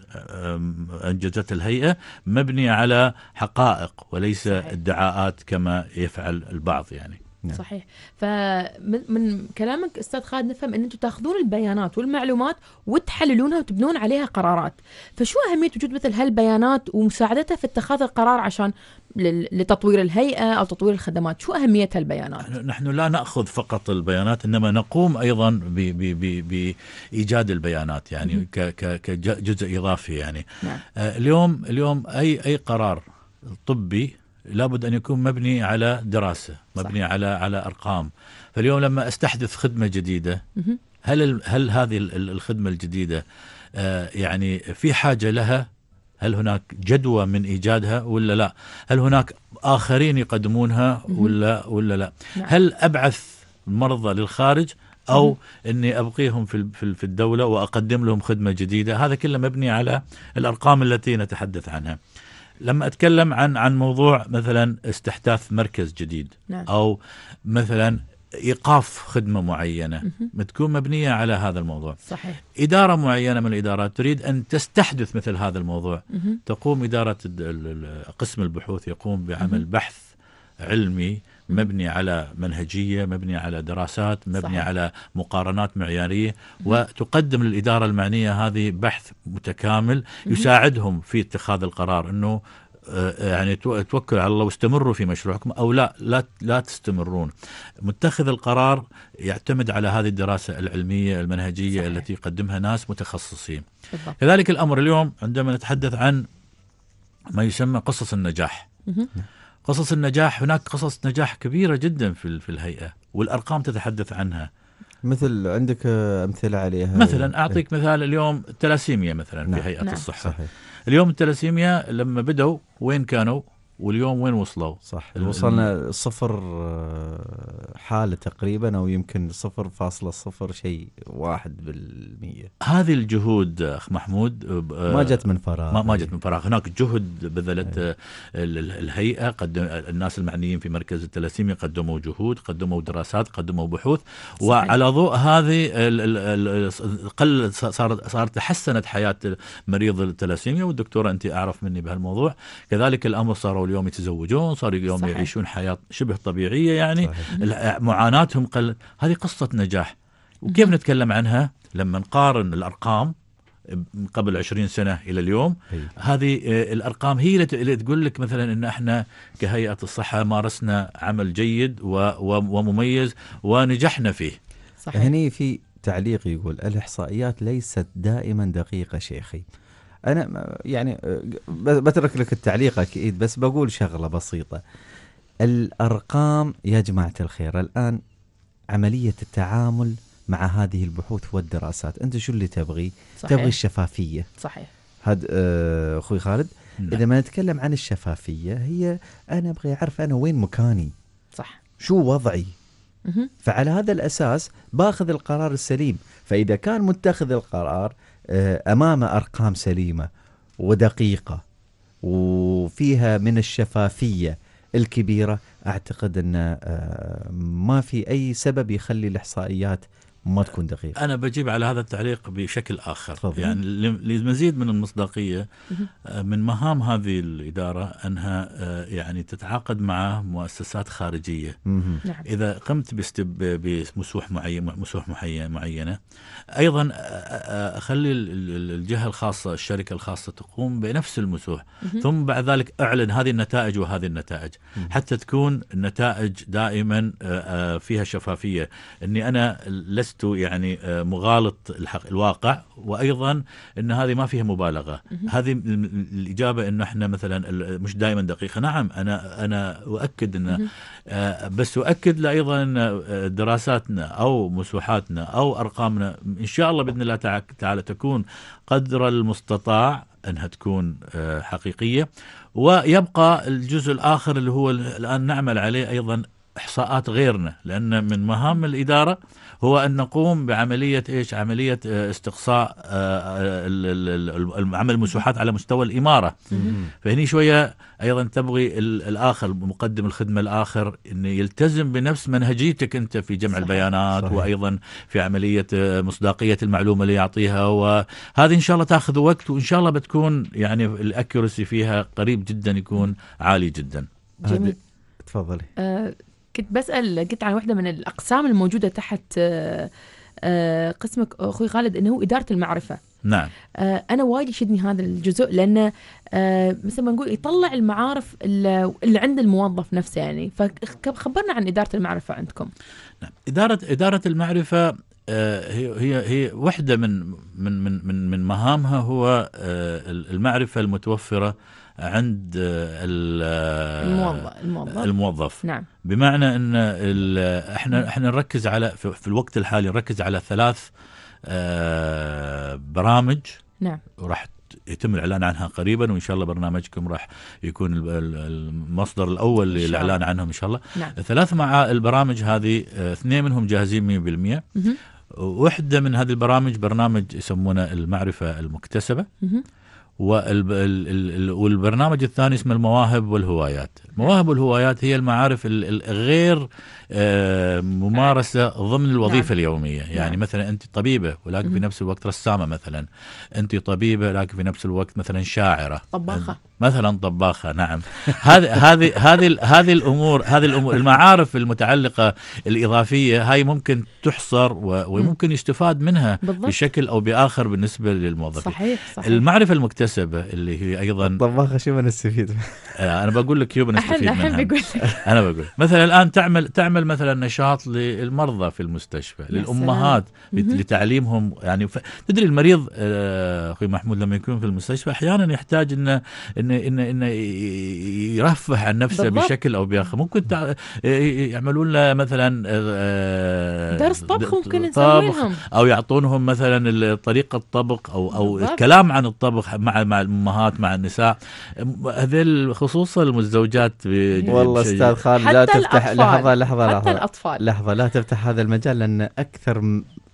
أنجزته الهيئة مبنية على حقائق وليس ادعاءات كما يفعل البعض يعني نعم. صحيح فمن من كلامك استاذ خالد نفهم ان انتم تاخذون البيانات والمعلومات وتحللونها وتبنون عليها قرارات فشو اهميه وجود مثل هالبيانات ومساعدتها في اتخاذ القرار عشان لتطوير الهيئه او تطوير الخدمات شو اهميه هالبيانات نحن لا ناخذ فقط البيانات انما نقوم ايضا بايجاد البيانات يعني كجزء اضافي يعني نعم. آه، اليوم اليوم اي اي قرار طبي لابد ان يكون مبني على دراسه مبني صح. على على ارقام فاليوم لما استحدث خدمه جديده هل هل هذه الخدمه الجديده آه، يعني في حاجه لها هل هناك جدوى من ايجادها ولا لا هل هناك اخرين يقدمونها ولا ولا لا نعم. هل ابعث مرضى للخارج او اني ابقيهم في في الدوله واقدم لهم خدمه جديده هذا كله مبني على الارقام التي نتحدث عنها لما اتكلم عن عن موضوع مثلا استحداث مركز جديد نعم. او مثلا ايقاف خدمه معينه تكون مبنيه على هذا الموضوع صحيح اداره معينه من الادارات تريد ان تستحدث مثل هذا الموضوع تقوم اداره قسم البحوث يقوم بعمل بحث علمي مبني على منهجية مبني على دراسات مبني صحيح. على مقارنات معيارية وتقدم للإدارة المعنية هذه بحث متكامل يساعدهم في اتخاذ القرار أنه آه، يعني توكلوا على الله واستمروا في مشروعكم او لا لا لا تستمرون. متخذ القرار يعتمد على هذه الدراسه العلميه المنهجيه صحيح. التي يقدمها ناس متخصصين. بالضبط. كذلك الامر اليوم عندما نتحدث عن ما يسمى قصص النجاح. قصص النجاح هناك قصص نجاح كبيره جدا في في الهيئه والارقام تتحدث عنها مثل عندك آه، امثله عليها مثلا إيه. اعطيك مثال اليوم التلاسيميا مثلا نعم. في هيئه نعم. الصحه صحيح. اليوم التلاسيميا لما بدوا وين كانوا واليوم وين وصلوا؟ صح وصلنا صفر آه، حالة تقريبا أو يمكن صفر فاصلة صفر شيء واحد بالمية هذه الجهود أخ محمود آه، ما جت من فراغ ما, ما جت من فراغ هناك جهد بذلت إيه. آه، الهيئة قدم الناس المعنيين في مركز التلاسيمي قدموا جهود قدموا دراسات قدموا بحوث صحيح. وعلى ضوء هذه قل صارت صارت تحسنت حياة مريض التلاسيميا والدكتورة أنت أعرف مني بهالموضوع كذلك الأمر صاروا اليوم يتزوجون صار اليوم صحيح. يعيشون حياة شبه طبيعية يعني صحيح. معاناتهم قل هذه قصة نجاح وكيف نتكلم عنها لما نقارن الأرقام من قبل 20 سنة إلى اليوم هي. هذه آه، الأرقام هي اللي تقول لك مثلا أن احنا كهيئة الصحة مارسنا عمل جيد ومميز ونجحنا فيه صحيح. هني في تعليق يقول الإحصائيات ليست دائما دقيقة شيخي انا يعني آه، بترك لك التعليق اكيد بس بقول شغله بسيطه الارقام يا جماعه الخير الان عمليه التعامل مع هذه البحوث والدراسات انت شو اللي تبغي صحيح. تبغي الشفافيه صحيح هذا آه، اخوي خالد لا. نعم. اذا ما نتكلم عن الشفافيه هي انا ابغى اعرف انا وين مكاني صح شو وضعي مه. فعلى هذا الاساس باخذ القرار السليم فاذا كان متخذ القرار آه، أمام ارقام سليمه ودقيقه وفيها من الشفافيه الكبيره اعتقد ان آه، ما في اي سبب يخلي الاحصائيات ما تكون دقيقة أنا بجيب على هذا التعليق بشكل آخر فضل. يعني لمزيد من المصداقية آه، من مهام هذه الإدارة أنها آه، يعني تتعاقد مع مؤسسات خارجية مم. نعم. إذا قمت بمسوح معين مسوح معينة أيضا آه، أخلي الجهة الخاصة الشركة الخاصة تقوم بنفس المسوح مم. ثم بعد ذلك أعلن هذه النتائج وهذه النتائج مم. حتى تكون النتائج دائما فيها شفافية أني أنا لست لست يعني آه، مغالط الواقع وايضا ان هذه ما فيها مبالغه هذه الاجابه انه احنا مثلا مش دائما دقيقه نعم انا انا اؤكد ان آه، بس اؤكد ايضا ان آه، دراساتنا او مسوحاتنا او ارقامنا ان شاء الله باذن الله تعالى تكون قدر المستطاع انها تكون حقيقيه ويبقى الجزء الاخر اللي هو الان نعمل عليه ايضا احصاءات غيرنا لان من مهام الاداره هو ان نقوم بعمليه ايش عمليه آه، استقصاء آه، عمل المسوحات على مستوى الاماره فهني شويه ايضا تبغي الاخر مقدم الخدمه الاخر انه يلتزم بنفس منهجيتك انت في جمع صحيح. البيانات صحيح. وايضا في عمليه آه، مصداقيه المعلومه اللي يعطيها وهذه ان شاء الله تاخذ وقت وان شاء الله بتكون يعني الاكيورسي فيها قريب جدا يكون عالي جدا جميل تفضلي كنت بسال كنت عن واحده من الاقسام الموجوده تحت آه، آه، قسمك اخوي خالد انه هو اداره المعرفه نعم آه، انا وايد يشدني هذا الجزء لانه مثل ما نقول يطلع المعارف اللي عند الموظف نفسه يعني فخبرنا عن اداره المعرفه عندكم نعم اداره اداره المعرفه هي هي هي واحده من من من من مهامها هو المعرفه المتوفره عند الموظف, الموظف الموظف نعم بمعنى ان احنا احنا نركز على في الوقت الحالي نركز على ثلاث آه، برامج نعم وراح يتم الاعلان عنها قريبا وان شاء الله برنامجكم راح يكون المصدر الاول للاعلان عنهم ان شاء الله نعم. ثلاث مع البرامج هذه آه، اثنين منهم جاهزين 100% وحده من هذه البرامج برنامج يسمونه المعرفه المكتسبه والبرنامج الثاني اسمه المواهب والهوايات مواهب والهوايات هي المعارف الغير آه، ممارسه ضمن الوظيفه نعم. اليوميه يعني نعم. مثلا انت طبيبه ولكن في نفس الوقت رسامه مثلا انت طبيبه لكن في نفس الوقت مثلا شاعره طباخه مثلا طباخه نعم هذه هذه هذه الامور هذه الامور المعارف المتعلقه الاضافيه هاي ممكن تحصر وممكن يستفاد منها بالضبط. بشكل او باخر بالنسبه للموظفين صحيح, صحيح المعرفه المكتسبه اللي هي ايضا طباخة شو بنستفيد آه، انا بقول لك شو بنستفيد الحين بيقول بقول انا بقول مثلا الان تعمل تعمل مثلا نشاط للمرضى في المستشفى للامهات لتعليمهم يعني ف... تدري المريض آه، اخوي محمود لما يكون في المستشفى احيانا يحتاج انه انه انه, إن يرفه عن نفسه بالضبط. بشكل او باخر ممكن تع... يعملوا له مثلا آه، درس طبخ ممكن نسوي لهم او يعطونهم مثلا طريقه الطبخ او او الكلام عن الطبخ مع مع الامهات مع النساء هذيل خصوصا الزوجات انبسطت والله استاذ خالد لا تفتح الأطفال. لحظه لحظه حتى لحظه الأطفال. لحظه لا تفتح هذا المجال لان اكثر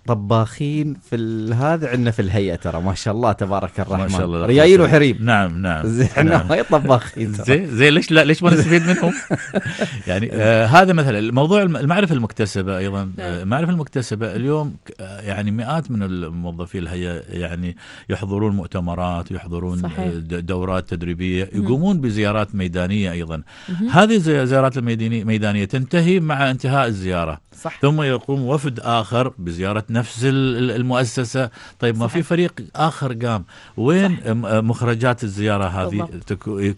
طباخين في هذا عندنا في الهيئه ترى ما شاء الله تبارك الرحمن ما شاء الله ريايل نعم، وحريم نعم نعم زين احنا نعم. طباخين زين زي ليش لا ليش ما نستفيد منهم؟ يعني آه هذا مثلا الموضوع المعرفه المكتسبه ايضا آه نعم. المعرفه المكتسبه اليوم آه، يعني مئات من الموظفين الهيئه يعني يحضرون مؤتمرات يحضرون آه، صحيح. دورات تدريبيه يقومون بزيارات ميدانيه ايضا هذه الزيارات الميدانيه تنتهي مع انتهاء الزياره صح. ثم يقوم وفد اخر بزياره نفس المؤسسه طيب ما في فريق اخر قام وين صحيح. آه، مخرجات الزياره هذه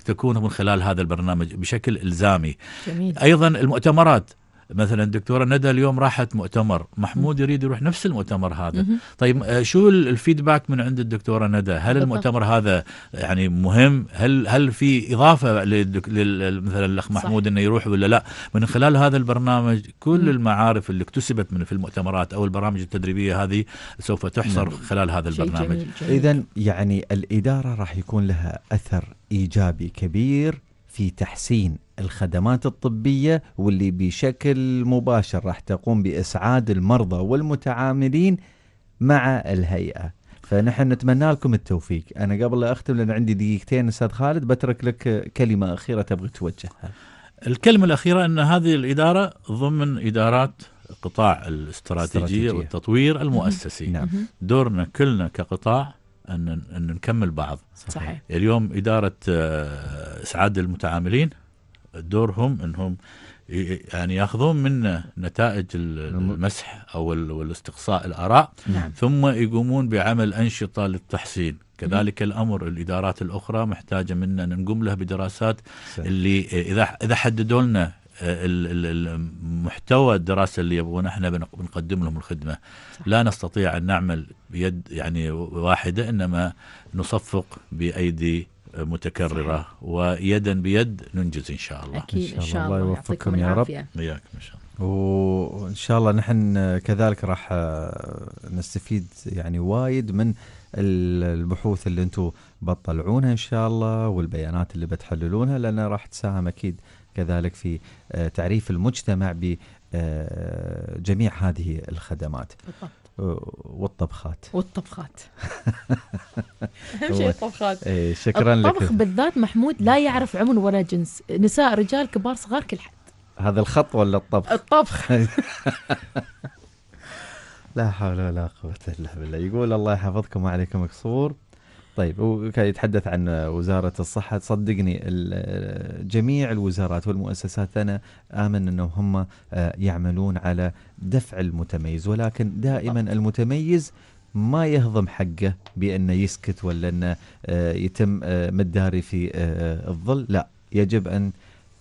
تكون من خلال هذا البرنامج بشكل الزامي جميل. ايضا المؤتمرات مثلا دكتورة ندى اليوم راحت مؤتمر محمود يريد يروح نفس المؤتمر هذا طيب آه، شو الفيدباك من عند الدكتورة ندى هل المؤتمر هذا يعني مهم هل هل في إضافة مثلا الأخ محمود أنه يروح ولا لا من خلال هذا البرنامج كل المعارف اللي اكتسبت من في المؤتمرات أو البرامج التدريبية هذه سوف تحصر نعم. خلال هذا البرنامج إذا يعني الإدارة راح يكون لها أثر إيجابي كبير في تحسين الخدمات الطبية واللي بشكل مباشر راح تقوم بإسعاد المرضى والمتعاملين مع الهيئة فنحن نتمنى لكم التوفيق أنا قبل لا أختم لأن عندي دقيقتين أستاذ خالد بترك لك كلمة أخيرة تبغي توجهها الكلمة الأخيرة أن هذه الإدارة ضمن إدارات قطاع الاستراتيجية والتطوير المؤسسي نعم. دورنا كلنا كقطاع أن, أن نكمل بعض صحيح. اليوم إدارة آه، إسعاد المتعاملين دورهم انهم يعني ياخذون منا نتائج المسح او والاستقصاء الاراء نعم. ثم يقومون بعمل انشطه للتحسين كذلك الامر الادارات الاخرى محتاجه منا ان نقوم لها بدراسات سهل. اللي اذا اذا حددوا لنا المحتوى الدراسه اللي يبغون احنا بنقدم لهم الخدمه صح. لا نستطيع ان نعمل بيد يعني واحده انما نصفق بايدي متكررة ويدا بيد ننجز إن شاء الله أكيد إن شاء الله, الله يوفقكم يا رب إياكم إن شاء الله وإن شاء الله نحن كذلك راح آه، نستفيد يعني وايد من البحوث اللي أنتم بتطلعونها إن شاء الله والبيانات اللي بتحللونها لأنها راح تساهم أكيد كذلك في آه، تعريف المجتمع ب آه، جميع هذه الخدمات بالضبط. أه، والطبخات والطبخات اهم شيء الطبخات اي شكرا الطبخ لك الطبخ بالذات محمود لا يعرف عمر ولا جنس نساء رجال كبار صغار كل حد هذا الخط ولا الطبخ الطبخ لا حول ولا قوة إلا بالله يقول الله يحفظكم وعليكم قصور طيب وكان يتحدث عن وزارة الصحة صدقني جميع الوزارات والمؤسسات أنا آمن انه هم آه، يعملون على دفع المتميز ولكن دائما المتميز ما يهضم حقه بأنه يسكت ولا أنه آه، يتم آه، مداري في الظل لا يجب أن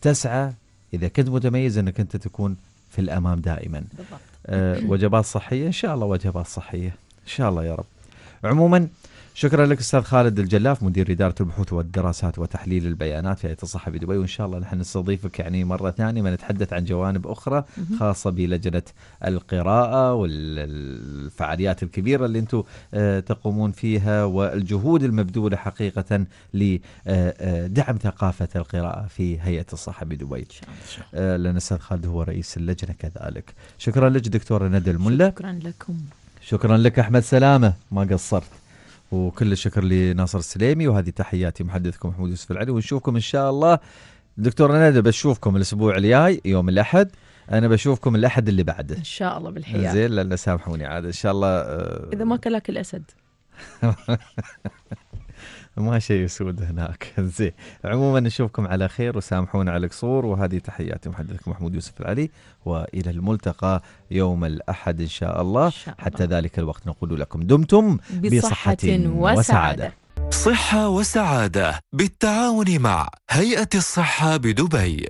تسعى إذا كنت متميز أنك أنت تكون في الأمام دائما بالضبط. وجبات صحية إن شاء الله وجبات صحية إن شاء الله يا رب عموما شكرا لك استاذ خالد الجلاف مدير اداره البحوث والدراسات وتحليل البيانات في الصحه بدبي وان شاء الله نحن نستضيفك يعني مره ثانيه ما نتحدث عن جوانب اخرى خاصه بلجنه القراءه والفعاليات الكبيره اللي انتم آه، تقومون فيها والجهود المبذوله حقيقه لدعم ثقافه القراءه في هيئه الصحه بدبي. آه، لان استاذ خالد هو رئيس اللجنه كذلك. شكرا لك دكتوره ندى الملا. شكرا لكم. شكرا لك احمد سلامه ما قصرت. وكل الشكر لناصر السليمي وهذه تحياتي محدثكم محمود يوسف العلي ونشوفكم ان شاء الله دكتور انا بشوفكم الاسبوع الجاي يوم الاحد انا بشوفكم الاحد اللي بعده ان شاء الله بالحياه زين لا سامحوني عاد ان شاء الله آه، اذا ما كلاك الاسد ما شيء يسود هناك زين عموما نشوفكم على خير وسامحونا على القصور وهذه تحياتي محدثكم محمود يوسف العلي والى الملتقى يوم الاحد ان شاء الله, إن شاء الله. حتى ذلك الوقت نقول لكم دمتم بصحه, بصحة وسعاده صحه وسعاده بالتعاون مع هيئه الصحه بدبي